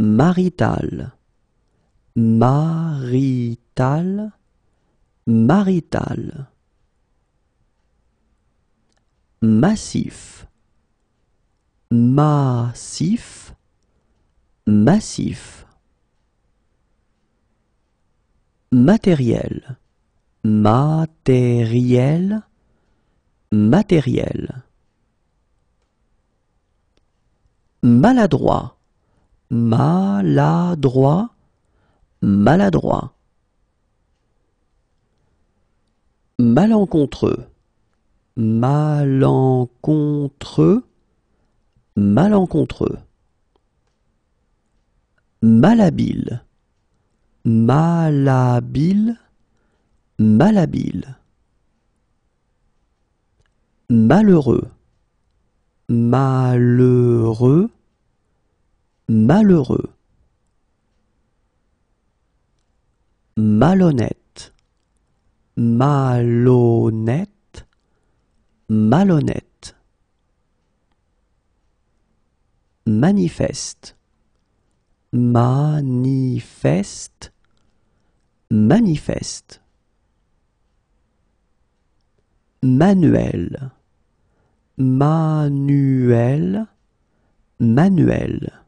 marital, marital, marital. Massif, massif, massif. Matériel, matériel, matériel. Maladroit maladroit, maladroit. Malencontreux, malencontreux, malencontreux. Malhabile, malhabile, malhabile. Malheureux, malheureux, malheureux malhonnête malhonnête malhonnête manifeste manifeste manifeste manuel manuel manuel